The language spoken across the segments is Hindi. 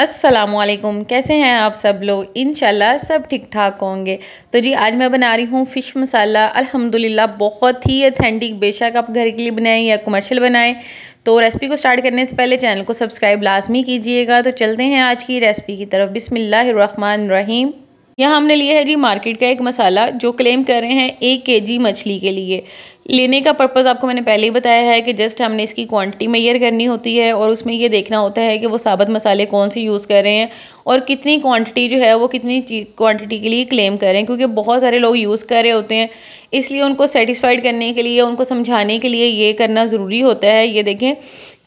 असलम कैसे हैं आप सब लोग इन सब ठीक ठाक होंगे तो जी आज मैं बना रही हूँ फ़िश मसाला अल्हम्दुलिल्लाह बहुत ही अथेंटिक बेशक आप घर के लिए बनाएं या कमर्शियल बनाएं तो रेसिपी को स्टार्ट करने से पहले चैनल को सब्सक्राइब लाजमी कीजिएगा तो चलते हैं आज की रेसिपी की तरफ बिसमिल्लर रहीम यहाँ हमने लिया है जी मार्केट का एक मसाला जो क्लेम कर रहे हैं एक के जी मछली के लिए लेने का पर्पज़ आपको मैंने पहले ही बताया है कि जस्ट हमने इसकी क्वांटिटी मेयर करनी होती है और उसमें ये देखना होता है कि वो साबत मसाले कौन से यूज़ कर रहे हैं और कितनी क्वांटिटी जो है वो कितनी क्वांटिटी के लिए क्लेम कर रहे हैं क्योंकि बहुत सारे लोग यूज़ कर रहे होते हैं इसलिए उनको सेटिस्फाइड करने के लिए उनको समझाने के लिए ये करना ज़रूरी होता है ये देखें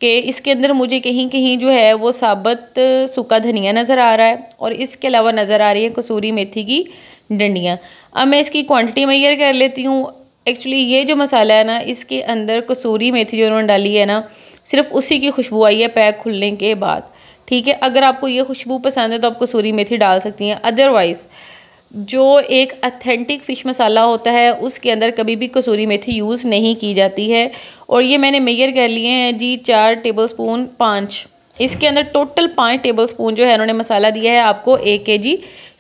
कि इसके अंदर मुझे कहीं कहीं जो है वो साबत सूखा धनिया नज़र आ रहा है और इसके अलावा नज़र आ रही है कसूरी मेथी की डंडियाँ अब मैं इसकी क्वांटिटी मैयर कर लेती हूँ एक्चुअली ये जो मसाला है ना इसके अंदर कसूरी मेथी जो उन्होंने डाली है ना सिर्फ उसी की खुशबू आई है पैक खुलने के बाद ठीक है अगर आपको ये खुशबू पसंद है तो आप कसूरी मेथी डाल सकती हैं अदरवाइज़ जो एक अथेंटिक फ़िश मसाला होता है उसके अंदर कभी भी कसूरी मेथी यूज़ नहीं की जाती है और ये मैंने मेयर कर लिए हैं जी चार टेबल स्पून पाँच इसके अंदर टोटल पाँच टेबल स्पून जो है उन्होंने मसाला दिया है आपको एक के जी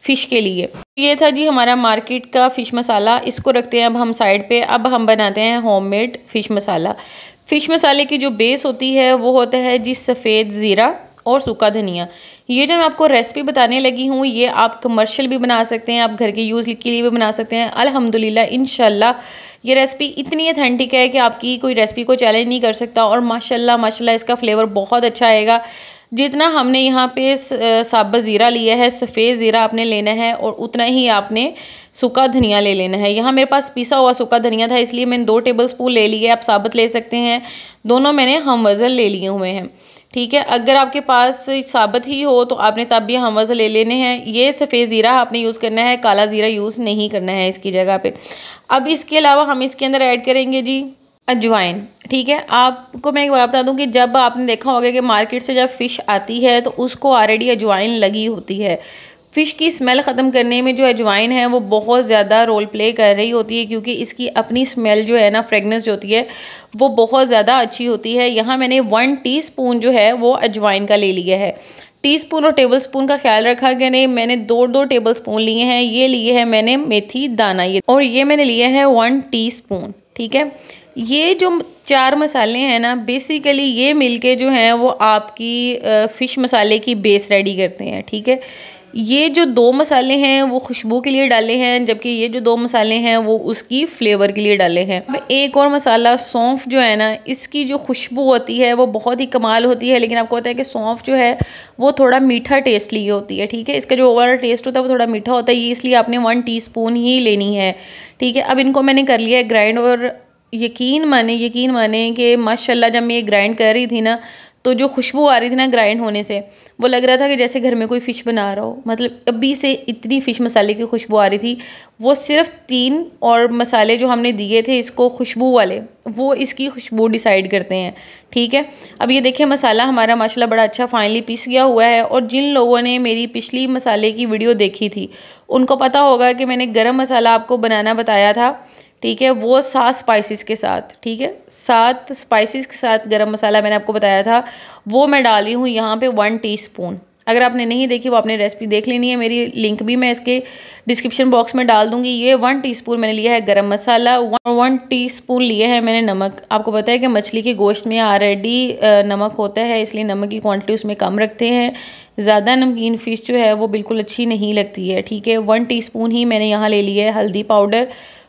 फ़िश के लिए ये था जी हमारा मार्केट का फ़िश मसाला इसको रखते हैं अब हम साइड पे अब हम बनाते हैं होममेड फ़िश मसाला फ़िश मसाले की जो बेस होती है वो होता है जी सफ़ेद ज़ीरा और सूखा धनिया ये जो मैं आपको रेसिपी बताने लगी हूँ ये आप कमर्शियल भी बना सकते हैं आप घर के यूज़ के लिए भी बना सकते हैं अलहमदिल्ला इन ये रेसिपी इतनी अथेंटिक है कि आपकी कोई रेसिपी को चैलेंज नहीं कर सकता और माशाल्लाह माशाल्लाह इसका फ्लेवर बहुत अच्छा आएगा जितना हमने यहाँ पे साबा ज़ीरा लिया है सफ़ेद ज़ीरा आपने लेना है और उतना ही आपने सूखा धनिया ले लेना है यहाँ मेरे पास पिसा हुआ सूखा धनिया था इसलिए मैंने दो टेबल स्पून ले लिए आप साबत ले सकते हैं दोनों मैंने हम वज़न ले लिए हुए हैं ठीक है अगर आपके पास साबत ही हो तो आपने तब भी हम वजह ले लेने हैं ये सफ़ेद ज़ीरा आपने यूज़ करना है काला ज़ीरा यूज़ नहीं करना है इसकी जगह पे अब इसके अलावा हम इसके अंदर ऐड करेंगे जी अजवाइन ठीक है आपको मैं एक बात बता दूं कि जब आपने देखा होगा कि मार्केट से जब फ़िश आती है तो उसको ऑलरेडी अजवाइन लगी होती है फ़िश की स्मेल ख़त्म करने में जो अजवाइन है वो बहुत ज़्यादा रोल प्ले कर रही होती है क्योंकि इसकी अपनी स्मेल जो है ना फ्रेगनेंस जो होती है वो बहुत ज़्यादा अच्छी होती है यहाँ मैंने वन टी जो है वो अजवाइन का ले लिया है टीस्पून और टेबलस्पून का ख्याल रखा गया नहीं मैंने दो दो टेबलस्पून लिए हैं ये लिए हैं मैंने मेथी दाना ये और ये मैंने लिया है वन टीस्पून ठीक है ये जो चार मसाले हैं ना बेसिकली ये मिलके जो हैं वो आपकी फ़िश मसाले की बेस रेडी करते हैं ठीक है ये जो दो मसाले हैं वो खुशबू के लिए डाले हैं जबकि ये जो दो मसाले हैं वो उसकी फ्लेवर के लिए डाले हैं अब एक और मसाला सौंफ जो है ना इसकी जो खुशबू होती है वो बहुत ही कमाल होती है लेकिन आपको पता है कि सौंफ जो है वो थोड़ा मीठा टेस्ट लिए होती है ठीक है इसका जो ओवरऑल टेस्ट होता है वो थोड़ा मीठा होता है ये इसलिए आपने वन टी ही लेनी है ठीक है अब इनको मैंने कर लिया है ग्राइंड और यकीन माने यकीन माने कि माशाल्लाह जब मैं ये ग्राइंड कर रही थी ना तो जो खुशबू आ रही थी ना ग्राइंड होने से वो लग रहा था कि जैसे घर में कोई फ़िश बना रहा हो मतलब अभी से इतनी फ़िश मसाले की खुशबू आ रही थी वो सिर्फ तीन और मसाले जो हमने दिए थे इसको खुशबू वाले वो इसकी खुशबू डिसाइड करते हैं ठीक है अब ये देखिए मसाला हमारा माशाल्लाह बड़ा अच्छा फाइनली पीस गया हुआ है और जिन लोगों ने मेरी पिछली मसाले की वीडियो देखी थी उनको पता होगा कि मैंने गर्म मसाला आपको बनाना बताया था ठीक है वो सात स्पाइसेस के साथ ठीक है सात स्पाइसेस के साथ गरम मसाला मैंने आपको बताया था वो मैं डाली हूँ यहाँ पे वन टीस्पून अगर आपने नहीं देखी वो आपने रेसिपी देख लेनी है मेरी लिंक भी मैं इसके डिस्क्रिप्शन बॉक्स में डाल दूंगी ये वन टीस्पून मैंने लिया है गरम मसाला वन वन टी लिया है मैंने नमक आपको पता है कि मछली के गोश्त में ऑलरेडी नमक होता है इसलिए नमक की क्वान्टिटी उसमें कम रखते हैं ज़्यादा नमकीन फ़िश जो है वो बिल्कुल अच्छी नहीं लगती है ठीक है वन टी ही मैंने यहाँ ले लिया है हल्दी पाउडर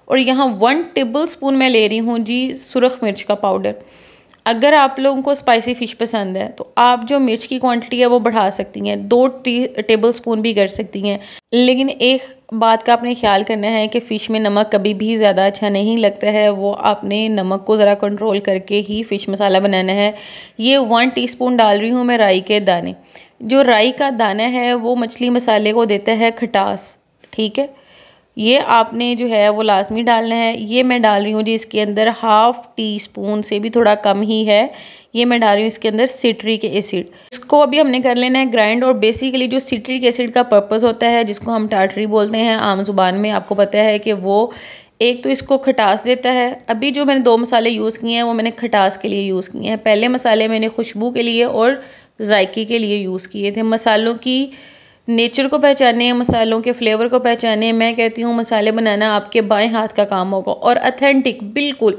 और यहाँ वन टेबल स्पून मैं ले रही हूँ जी सुरख मिर्च का पाउडर अगर आप लोगों को स्पाइसी फ़िश पसंद है तो आप जो मिर्च की क्वांटिटी है वो बढ़ा सकती हैं दो टी टेबल स्पून भी कर सकती हैं लेकिन एक बात का आपने ख्याल करना है कि फ़िश में नमक कभी भी ज़्यादा अच्छा नहीं लगता है वो आपने नमक को ज़रा कंट्रोल करके ही फ़िश मसाला बनाना है ये वन टी डाल रही हूँ मैं राई के दाने जो राई का दाना है वो मछली मसाले को देता है खटास ठीक है ये आपने जो है वो लाजमी डालना है ये मैं डाल रही हूँ जी इसके अंदर हाफ़ टी स्पून से भी थोड़ा कम ही है ये मैं डाल रही हूँ इसके अंदर सिट्रिक एसिड इसको अभी हमने कर लेना है ग्राइंड और बेसिकली जो सिट्रिक एसिड का पर्पज़ होता है जिसको हम टाटरी बोलते हैं आम जुबान में आपको पता है कि वो एक तो इसको खटास देता है अभी जो मैंने दो मसाले यूज़ किए हैं वो मैंने खटास के लिए यूज़ किए हैं पहले मसाले मैंने खुशबू के लिए और जायके के लिए यूज़ किए थे मसालों की नेचर को पहचाने मसालों के फ्लेवर को पहचाने मैं कहती हूँ मसाले बनाना आपके बाएं हाथ का काम होगा और अथेंटिक बिल्कुल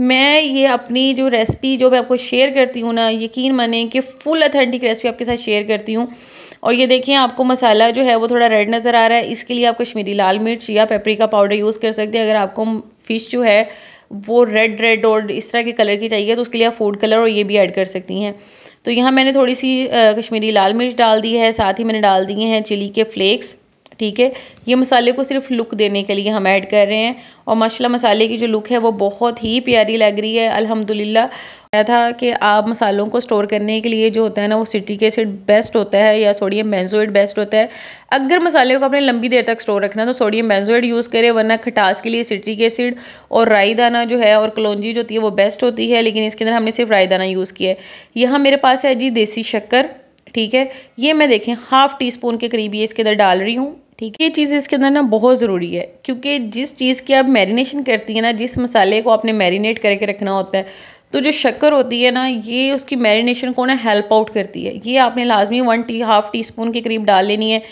मैं ये अपनी जो रेसिपी जो मैं आपको शेयर करती हूँ ना यकीन माने कि फुल अथेंटिक रेसिपी आपके साथ शेयर करती हूँ और ये देखें आपको मसाला जो है वो थोड़ा रेड नज़र आ रहा है इसके लिए आप कश्मीरी लाल मिर्च या का पाउडर यूज़ कर सकते हैं अगर आपको फ़िश जो है वो रेड रेड और इस तरह के कलर की चाहिए तो उसके लिए आप फूड कलर और ये भी ऐड कर सकती हैं तो यहाँ मैंने थोड़ी सी कश्मीरी लाल मिर्च डाल दी है साथ ही मैंने डाल दिए हैं चिली के फ्लेक्स ठीक है ये मसाले को सिर्फ लुक देने के लिए हम ऐड कर रहे हैं और मसला मसाले की जो लुक है वो बहुत ही प्यारी लग रही है अल्हम्दुलिल्लाह था कि आप मसालों को स्टोर करने के लिए जो होता है ना वो सिट्रिक एसिड बेस्ट होता है या सोडियम बेंजोइड बेस्ट होता है अगर मसाले को आपने लंबी देर तक स्टोर रखना तो सोडियम बेंजोइड यूज़ करें वरना खटास के लिए सिट्रिक एसिड और राई दाना जो है और कलौजी जो होती है वो बेस्ट होती है लेकिन इसके अंदर हमने सिर्फ राई दाना यूज़ किया है यहाँ मेरे पास है जी देसी शक्कर ठीक है ये मैं देखें हाफ़ टी स्पून के करीब ये इसके अंदर डाल रही हूँ ठीक है ये चीज़ इसके अंदर ना बहुत ज़रूरी है क्योंकि जिस चीज़ की आप मैरिनेशन करती है ना जिस मसाले को आपने मैरिनेट करके रखना होता है तो जो शक्कर होती है ना ये उसकी मैरिनेशन को ना हेल्प आउट करती है ये आपने लाजमी वन टी हाफ़ टी स्पून के करीब डाल लेनी है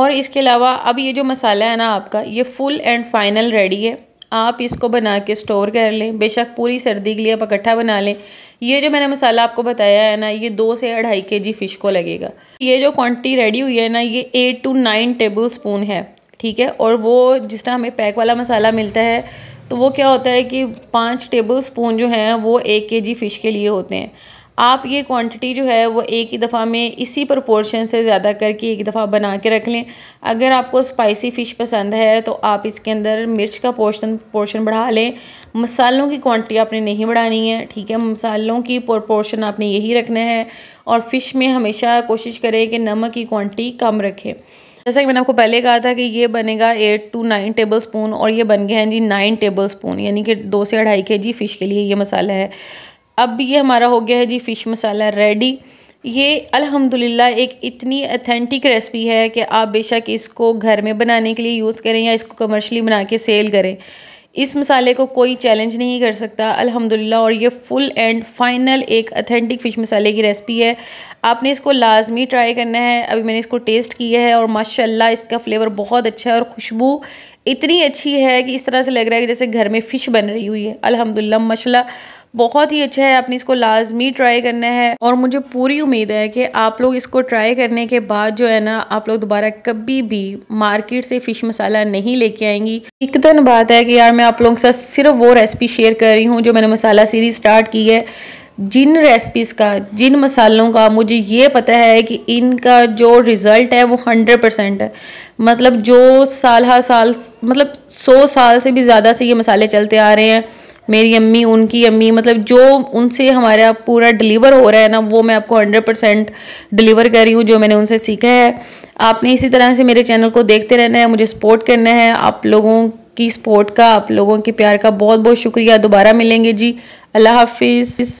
और इसके अलावा अब ये जो मसाला है ना आपका ये फुल एंड फाइनल रेडी है आप इसको बना के स्टोर कर लें बेशक पूरी सर्दी के लिए आप इकट्ठा बना लें ये जो मैंने मसाला आपको बताया है ना ये दो से अढ़ाई के जी फ़िश को लगेगा ये जो क्वांटिटी रेडी हुई है ना ये eight to nine tablespoon है ठीक है और वो जिस तरह हमें पैक वाला मसाला मिलता है तो वो क्या होता है कि पाँच टेबल स्पून जो हैं वो एक के जी फ़िश के लिए होते हैं आप ये क्वांटिटी जो है वो एक ही दफ़ा में इसी प्रोपोर्शन से ज़्यादा करके एक दफ़ा बना के रख लें अगर आपको स्पाइसी फ़िश पसंद है तो आप इसके अंदर मिर्च का पोर्शन पोर्शन बढ़ा लें मसालों की क्वांटिटी आपने नहीं बढ़ानी है ठीक है मसालों की पोर्शन आपने यही रखना है और फ़िश में हमेशा कोशिश करें कि नमक की क्वान्टिटी कम रखें जैसा कि मैंने आपको पहले कहा था कि ये बनेगा eight to nine tablespoon और ये बन गया है जी नाइन टेबल स्पून यानी कि दो से अढ़ाई के जी फ़िश के लिए ये मसाला है अब ये हमारा हो गया है जी फ़िश मसाला रेडी ये अल्हम्दुलिल्लाह एक इतनी अथेंटिक रेसिपी है कि आप बेशक इसको घर में बनाने के लिए यूज़ करें या इसको कमर्शली बना के सेल करें इस मसाले को कोई चैलेंज नहीं कर सकता अल्हम्दुलिल्लाह और ये फुल एंड फाइनल एक अथेंटिक फ़िश मसाले की रेसिपी है आपने इसको लाजमी ट्राई करना है अभी मैंने इसको टेस्ट किया है और माशाल्लाह इसका फ्लेवर बहुत अच्छा है और खुशबू इतनी अच्छी है कि इस तरह से लग रहा है कि जैसे घर में फ़िश बन रही हुई है अलहमदिल्ला मशला बहुत ही अच्छा है आपने इसको लाजमी ट्राई करना है और मुझे पूरी उम्मीद है कि आप लोग इसको ट्राई करने के बाद जो है ना आप लोग दोबारा कभी भी मार्केट से फ़िश मसाला नहीं लेके आएंगी एक दिन बात है कि यार मैं आप लोगों के साथ सिर्फ वो रेसिपी शेयर कर रही हूँ जो मैंने मसाला सीरीज स्टार्ट की है जिन रेसिपीज़ का जिन मसालों का मुझे ये पता है कि इनका जो रिज़ल्ट है वो हंड्रेड परसेंट है मतलब जो साल हर साल मतलब सौ साल से भी ज़्यादा से ये मसाले चलते आ रहे हैं मेरी अम्मी उनकी अम्मी मतलब जो उनसे हमारा पूरा डिलीवर हो रहा है ना वो मैं आपको हंड्रेड परसेंट डिलीवर कर रही हूँ जो मैंने उनसे सीखा है आपने इसी तरह से मेरे चैनल को देखते रहना है मुझे सपोर्ट करना है आप लोगों की सपोर्ट का आप लोगों के प्यार का बहुत बहुत शुक्रिया दोबारा मिलेंगे जी अल्लाह हाफिज़